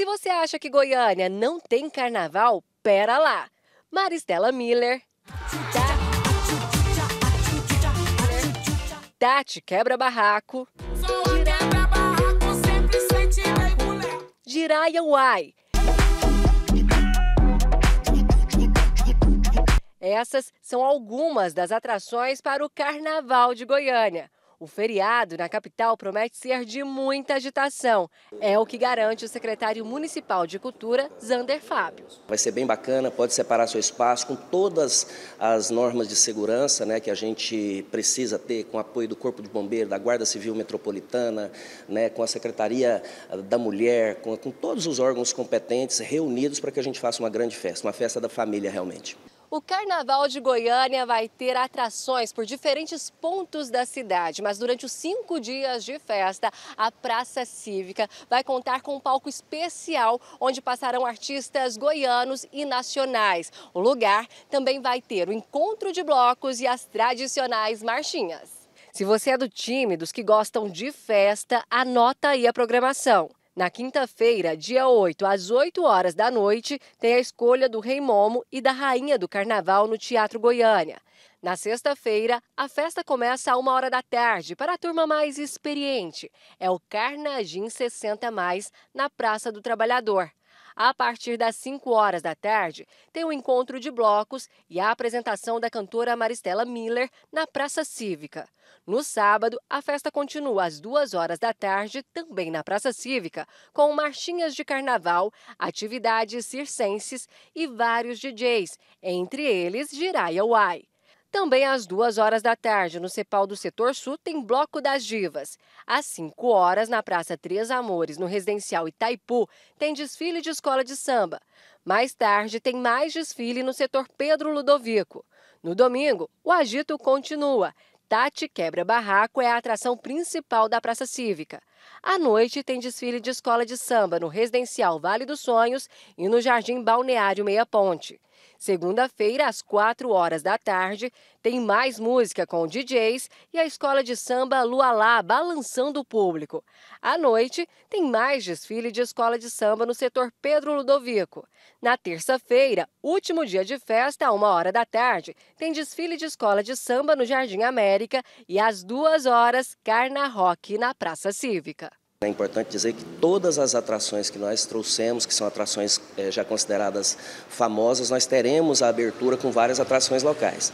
Se você acha que Goiânia não tem carnaval, pera lá. Maristela Miller. Tati quebra barraco. Quebra barraco Jiraya Uai. Essas são algumas das atrações para o Carnaval de Goiânia. O feriado na capital promete ser de muita agitação. É o que garante o secretário municipal de Cultura, Zander Fábio. Vai ser bem bacana, pode separar seu espaço com todas as normas de segurança né, que a gente precisa ter, com o apoio do Corpo de Bombeiro, da Guarda Civil Metropolitana, né, com a Secretaria ah, da Mulher, com, com todos os órgãos competentes reunidos para que a gente faça uma grande festa, uma festa da família realmente. O Carnaval de Goiânia vai ter atrações por diferentes pontos da cidade, mas durante os cinco dias de festa, a Praça Cívica vai contar com um palco especial onde passarão artistas goianos e nacionais. O lugar também vai ter o encontro de blocos e as tradicionais marchinhas. Se você é do time dos que gostam de festa, anota aí a programação. Na quinta-feira, dia 8, às 8 horas da noite, tem a escolha do Rei Momo e da Rainha do Carnaval no Teatro Goiânia. Na sexta-feira, a festa começa a uma hora da tarde para a turma mais experiente. É o Carnagim 60 Mais na Praça do Trabalhador. A partir das 5 horas da tarde, tem um encontro de blocos e a apresentação da cantora Maristela Miller na Praça Cívica. No sábado, a festa continua às 2 horas da tarde, também na Praça Cívica, com marchinhas de carnaval, atividades circenses e vários DJs, entre eles Jiraiya Uai. Também às duas horas da tarde, no Cepal do Setor Sul, tem Bloco das Divas. Às cinco horas, na Praça Três Amores, no Residencial Itaipu, tem desfile de escola de samba. Mais tarde, tem mais desfile no setor Pedro Ludovico. No domingo, o agito continua. Tati Quebra Barraco é a atração principal da Praça Cívica. À noite, tem desfile de escola de samba no Residencial Vale dos Sonhos e no Jardim Balneário Meia Ponte. Segunda-feira, às 4 horas da tarde, tem mais música com DJs e a escola de samba Lualá balançando o público. À noite, tem mais desfile de escola de samba no setor Pedro Ludovico. Na terça-feira, último dia de festa, a uma hora da tarde, tem desfile de escola de samba no Jardim América e às duas horas, Carna Rock na Praça Cívica. É importante dizer que todas as atrações que nós trouxemos, que são atrações eh, já consideradas famosas, nós teremos a abertura com várias atrações locais.